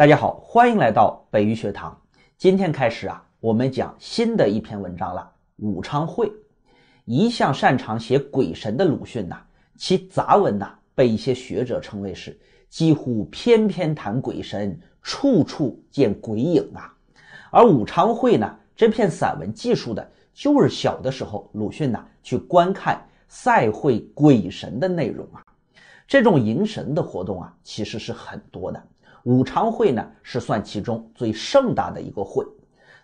大家好，欢迎来到北语学堂。今天开始啊，我们讲新的一篇文章了，《武昌会》。一向擅长写鬼神的鲁迅呐，其杂文呐，被一些学者称为是几乎偏偏谈鬼神，处处见鬼影啊。而《武昌会》呢，这篇散文记述的就是小的时候鲁迅呐去观看赛会鬼神的内容啊。这种迎神的活动啊，其实是很多的。五常会呢是算其中最盛大的一个会，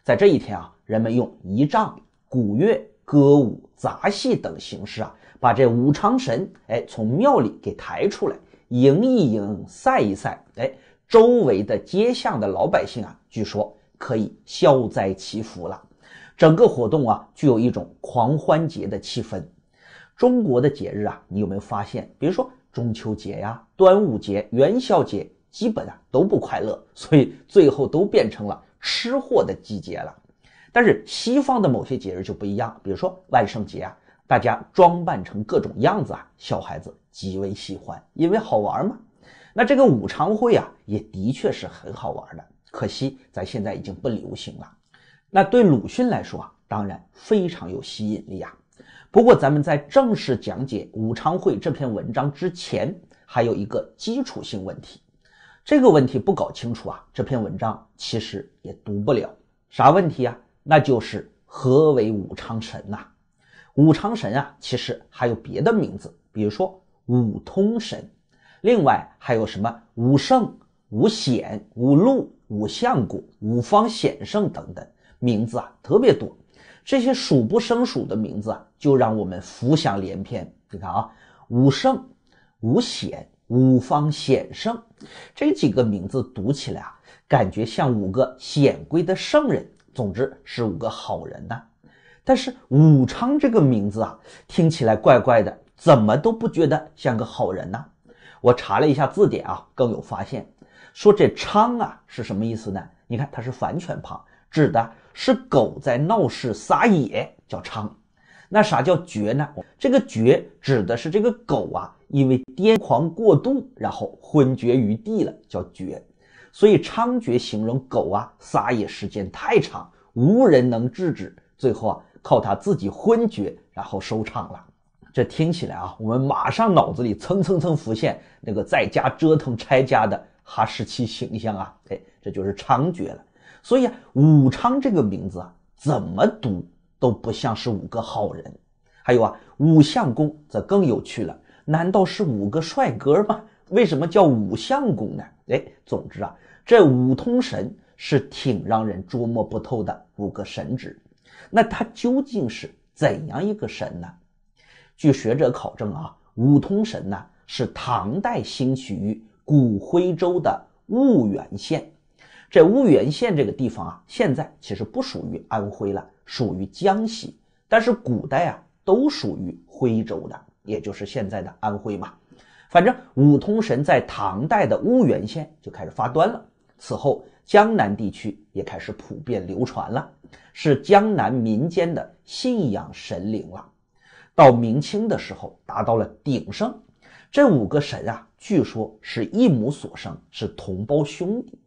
在这一天啊，人们用仪仗、鼓乐、歌舞、杂戏等形式啊，把这五常神哎从庙里给抬出来，迎一迎，赛一赛，哎，周围的街巷的老百姓啊，据说可以消灾祈福了。整个活动啊，具有一种狂欢节的气氛。中国的节日啊，你有没有发现？比如说中秋节呀、端午节、元宵节。基本啊都不快乐，所以最后都变成了吃货的季节了。但是西方的某些节日就不一样，比如说万圣节啊，大家装扮成各种样子啊，小孩子极为喜欢，因为好玩嘛。那这个舞常会啊，也的确是很好玩的，可惜咱现在已经不流行了。那对鲁迅来说啊，当然非常有吸引力啊。不过咱们在正式讲解《武昌会》这篇文章之前，还有一个基础性问题。这个问题不搞清楚啊，这篇文章其实也读不了。啥问题啊？那就是何为五常神呐？五常神啊，其实还有别的名字，比如说五通神，另外还有什么五圣、五显、五路、五相国、五方显圣等等名字啊，特别多。这些数不胜数的名字啊，就让我们浮想联翩。你看啊，五圣、五显。五方显圣，这几个名字读起来啊，感觉像五个显贵的圣人，总之是五个好人呢。但是武昌这个名字啊，听起来怪怪的，怎么都不觉得像个好人呢？我查了一下字典啊，更有发现，说这昌啊是什么意思呢？你看它是反犬旁，指的是狗在闹市撒野叫昌。那啥叫绝呢？这个绝指的是这个狗啊。因为癫狂过度，然后昏厥于地了，叫厥。所以猖獗形容狗啊，撒野时间太长，无人能制止，最后啊靠他自己昏厥，然后收场了。这听起来啊，我们马上脑子里蹭蹭蹭浮现那个在家折腾拆家的哈士奇形象啊，哎，这就是猖獗了。所以啊，武昌这个名字啊，怎么读都不像是五个好人。还有啊，武相公则更有趣了。难道是五个帅哥吗？为什么叫五相公呢？哎，总之啊，这五通神是挺让人捉摸不透的五个神职。那他究竟是怎样一个神呢？据学者考证啊，五通神呢是唐代兴起于古徽州的婺源县。这婺源县这个地方啊，现在其实不属于安徽了，属于江西，但是古代啊都属于徽州的。也就是现在的安徽嘛，反正五通神在唐代的婺源县就开始发端了，此后江南地区也开始普遍流传了，是江南民间的信仰神灵了。到明清的时候达到了鼎盛，这五个神啊，据说是一母所生，是同胞兄弟，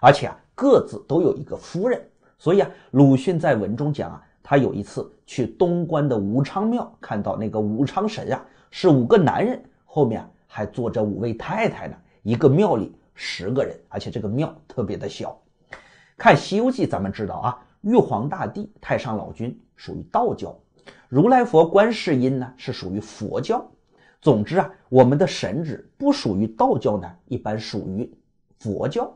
而且啊各自都有一个夫人，所以啊鲁迅在文中讲啊。他有一次去东关的武昌庙，看到那个武昌神啊，是五个男人，后面还坐着五位太太呢。一个庙里十个人，而且这个庙特别的小。看《西游记》，咱们知道啊，玉皇大帝、太上老君属于道教，如来佛、观世音呢是属于佛教。总之啊，我们的神只不属于道教呢，一般属于佛教。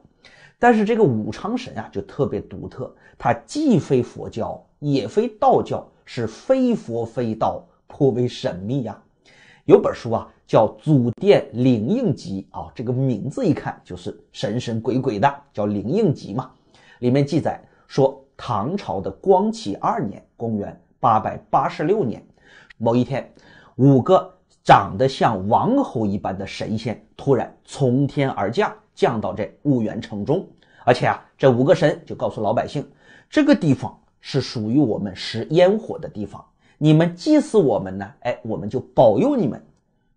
但是这个武昌神啊，就特别独特，它既非佛教。也非道教，是非佛非道，颇为神秘呀。有本书啊，叫《祖殿灵应集》啊，这个名字一看就是神神鬼鬼的，叫灵应集嘛。里面记载说，唐朝的光启二年，公元八百八十六年，某一天，五个长得像王侯一般的神仙突然从天而降，降到这婺源城中。而且啊，这五个神就告诉老百姓，这个地方。是属于我们食烟火的地方，你们祭祀我们呢，哎，我们就保佑你们。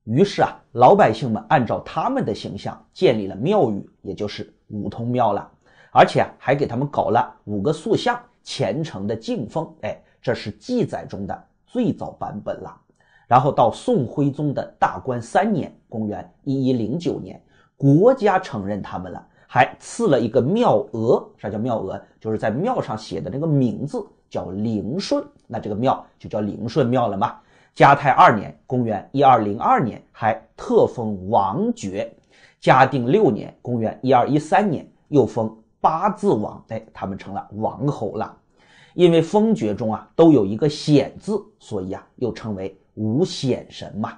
于是啊，老百姓们按照他们的形象建立了庙宇，也就是五通庙了，而且还给他们搞了五个塑像，虔诚的敬奉。哎，这是记载中的最早版本了。然后到宋徽宗的大观三年（公元1109年），国家承认他们了。还赐了一个庙额，啥叫庙额？就是在庙上写的那个名字叫灵顺，那这个庙就叫灵顺庙了嘛。嘉泰二年（公元1202年）还特封王爵，嘉定六年（公元1213年）又封八字王，哎，他们成了王侯了。因为封爵中啊都有一个显字，所以啊又称为五显神嘛。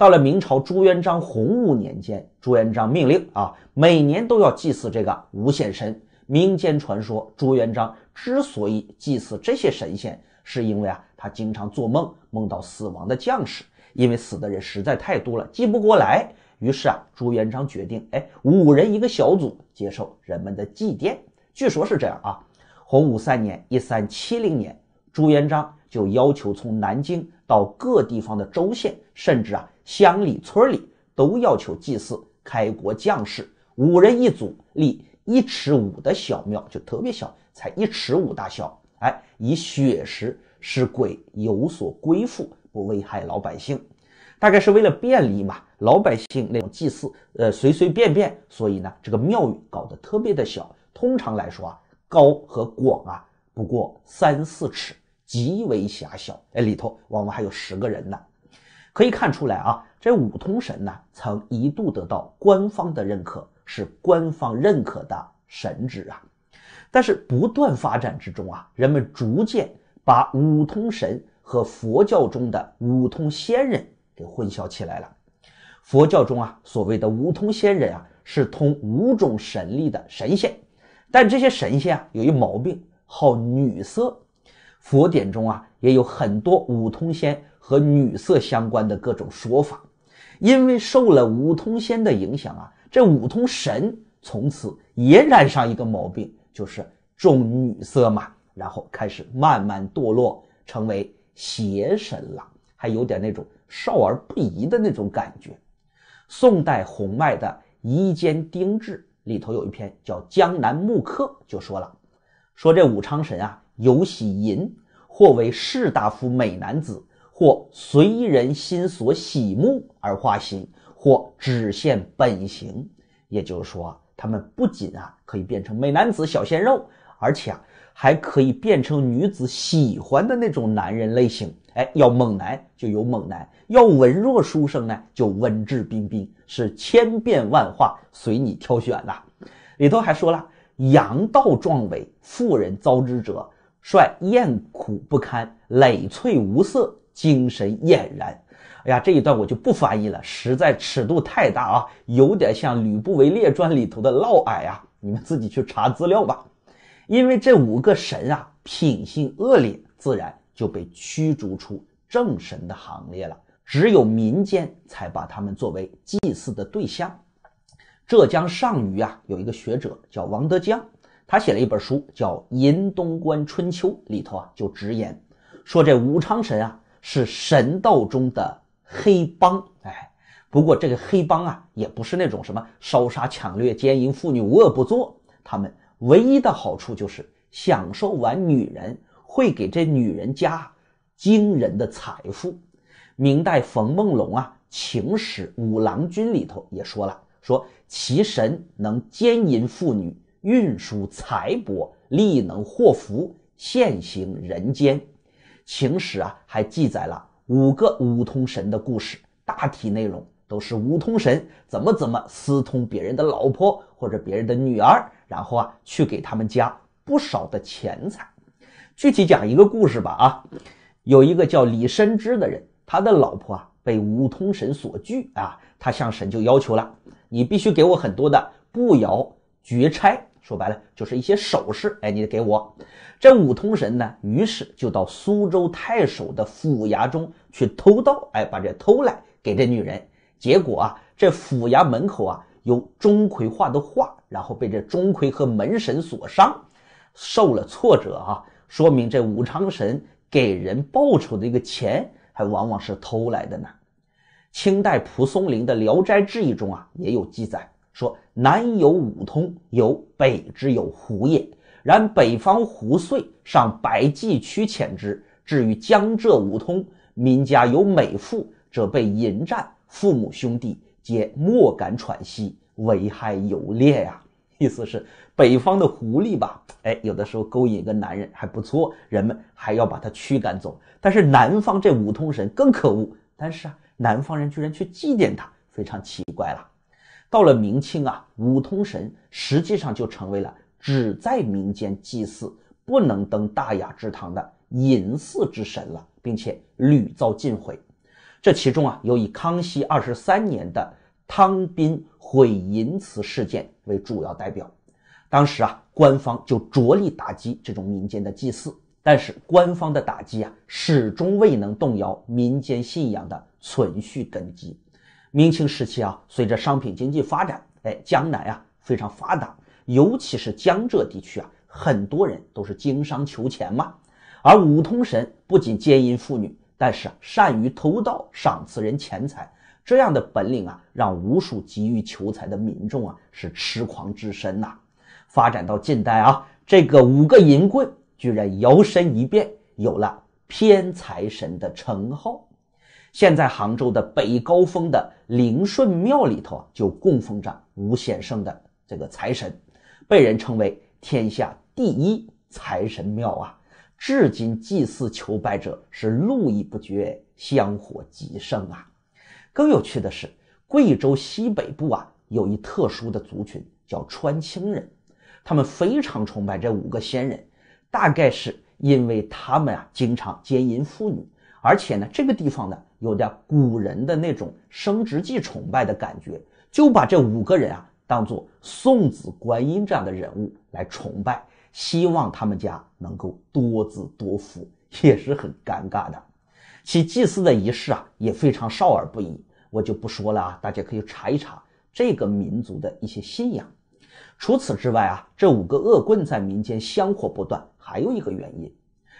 到了明朝，朱元璋洪武年间，朱元璋命令啊，每年都要祭祀这个无限神。民间传说，朱元璋之所以祭祀这些神仙，是因为啊，他经常做梦，梦到死亡的将士，因为死的人实在太多了，记不过来。于是啊，朱元璋决定，哎，五人一个小组，接受人们的祭奠。据说是这样啊。洪武三年（一三七零年），朱元璋。就要求从南京到各地方的州县，甚至啊乡里村里都要求祭祀开国将士，五人一组立一尺五的小庙，就特别小，才一尺五大小。哎，以血食使鬼有所归附，不危害老百姓。大概是为了便利嘛，老百姓那种祭祀，呃，随随便便，所以呢，这个庙宇搞得特别的小。通常来说啊，高和广啊，不过三四尺。极为狭小，哎，里头往往还有十个人呢。可以看出来啊，这五通神呢，曾一度得到官方的认可，是官方认可的神职啊。但是不断发展之中啊，人们逐渐把五通神和佛教中的五通仙人给混淆起来了。佛教中啊，所谓的五通仙人啊，是通五种神力的神仙，但这些神仙啊，有一毛病，好女色。佛典中啊，也有很多五通仙和女色相关的各种说法。因为受了五通仙的影响啊，这五通神从此也染上一个毛病，就是重女色嘛，然后开始慢慢堕落，成为邪神了，还有点那种少儿不宜的那种感觉。宋代洪迈的《夷坚丁志》里头有一篇叫《江南木刻》，就说了，说这武昌神啊。尤喜淫，或为士大夫美男子，或随人心所喜慕而化形，或只现本形。也就是说，他们不仅啊可以变成美男子、小鲜肉，而且啊还可以变成女子喜欢的那种男人类型。哎，要猛男就有猛男，要文弱书生呢就文质彬彬，是千变万化，随你挑选呐。里头还说了，阳道壮伟，妇人遭之者。率厌苦不堪，累翠无色，精神俨然。哎呀，这一段我就不翻译了，实在尺度太大啊，有点像《吕不韦列传》里头的嫪毐啊，你们自己去查资料吧。因为这五个神啊，品性恶劣，自然就被驱逐出正神的行列了。只有民间才把他们作为祭祀的对象。浙江上虞啊，有一个学者叫王德江。他写了一本书，叫《银东观春秋》，里头啊就直言说这武昌神啊是神道中的黑帮。哎，不过这个黑帮啊也不是那种什么烧杀抢掠、奸淫妇女、无恶不作。他们唯一的好处就是享受完女人会给这女人家惊人的财富。明代冯梦龙啊《情史五郎君》里头也说了，说其神能奸淫妇女。运输财帛，力能祸福，现行人间。《秦史》啊，还记载了五个五通神的故事，大体内容都是五通神怎么怎么私通别人的老婆或者别人的女儿，然后啊，去给他们家不少的钱财。具体讲一个故事吧，啊，有一个叫李深之的人，他的老婆啊被五通神所拒啊，他向神就要求了，你必须给我很多的步摇。绝钗。说白了就是一些首饰，哎，你得给我。这五通神呢，于是就到苏州太守的府衙中去偷盗，哎，把这偷来给这女人。结果啊，这府衙门口啊有钟馗画的画，然后被这钟馗和门神所伤，受了挫折啊。说明这武昌神给人报酬的一个钱，还往往是偷来的呢。清代蒲松龄的《聊斋志异》中啊，也有记载。说南有五通，有北之有狐也。然北方狐遂上百济驱遣之；至于江浙五通，民家有美妇，者被淫占，父母兄弟皆莫敢喘息，危害有烈呀。意思是北方的狐狸吧，哎，有的时候勾引个男人还不错，人们还要把他驱赶走。但是南方这五通神更可恶，但是啊，南方人居然去祭奠他，非常奇怪了。到了明清啊，五通神实际上就成为了只在民间祭祀、不能登大雅之堂的隐祀之神了，并且屡遭禁毁。这其中啊，有以康熙二十三年的汤斌毁淫祠事件为主要代表。当时啊，官方就着力打击这种民间的祭祀，但是官方的打击啊，始终未能动摇民间信仰的存续根基。明清时期啊，随着商品经济发展，哎，江南啊非常发达，尤其是江浙地区啊，很多人都是经商求钱嘛。而五通神不仅奸淫妇女，但是啊善于偷盗，赏赐人钱财，这样的本领啊，让无数急于求财的民众啊是痴狂至深呐。发展到近代啊，这个五个银棍居然摇身一变，有了偏财神的称号。现在杭州的北高峰的灵顺庙里头就供奉着吴显圣的这个财神，被人称为天下第一财神庙啊。至今祭祀求拜者是络绎不绝，香火极盛啊。更有趣的是，贵州西北部啊，有一特殊的族群叫川青人，他们非常崇拜这五个仙人，大概是因为他们啊经常奸淫妇女。而且呢，这个地方呢，有点古人的那种生殖祭崇拜的感觉，就把这五个人啊当做送子观音这样的人物来崇拜，希望他们家能够多子多福，也是很尴尬的。其祭祀的仪式啊也非常少儿不宜，我就不说了啊，大家可以查一查这个民族的一些信仰。除此之外啊，这五个恶棍在民间香火不断，还有一个原因，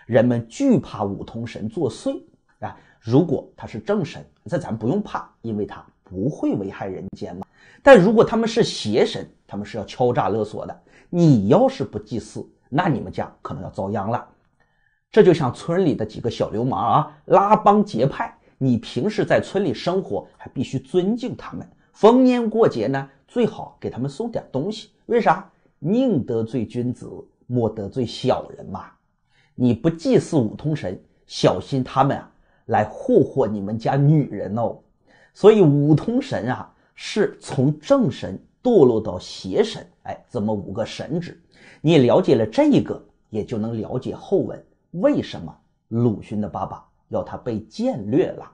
人们惧怕五通神作祟。啊！如果他是正神，那咱不用怕，因为他不会危害人间嘛。但如果他们是邪神，他们是要敲诈勒索的。你要是不祭祀，那你们家可能要遭殃了。这就像村里的几个小流氓啊，拉帮结派。你平时在村里生活，还必须尊敬他们。逢年过节呢，最好给他们送点东西。为啥？宁得罪君子，莫得罪小人嘛。你不祭祀五通神，小心他们啊！来祸祸你们家女人哦，所以五通神啊是从正神堕落到邪神，哎，这么五个神职，你了解了这个，也就能了解后文为什么鲁迅的爸爸要他被僭掠了。